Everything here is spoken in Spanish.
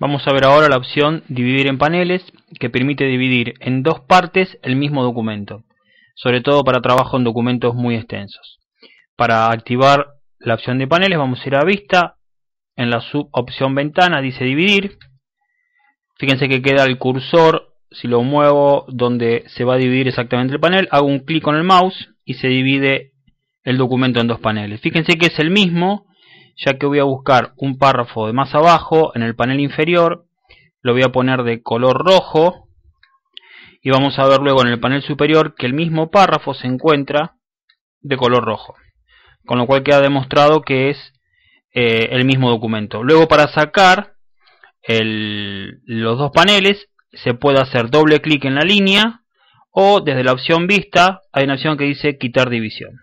Vamos a ver ahora la opción Dividir en paneles, que permite dividir en dos partes el mismo documento, sobre todo para trabajo en documentos muy extensos. Para activar la opción de paneles vamos a ir a Vista, en la subopción Ventana dice Dividir. Fíjense que queda el cursor, si lo muevo donde se va a dividir exactamente el panel, hago un clic con el mouse y se divide el documento en dos paneles. Fíjense que es el mismo, ya que voy a buscar un párrafo de más abajo en el panel inferior, lo voy a poner de color rojo y vamos a ver luego en el panel superior que el mismo párrafo se encuentra de color rojo, con lo cual queda demostrado que es eh, el mismo documento. Luego para sacar los dos paneles se puede hacer doble clic en la línea o desde la opción vista hay una opción que dice quitar división.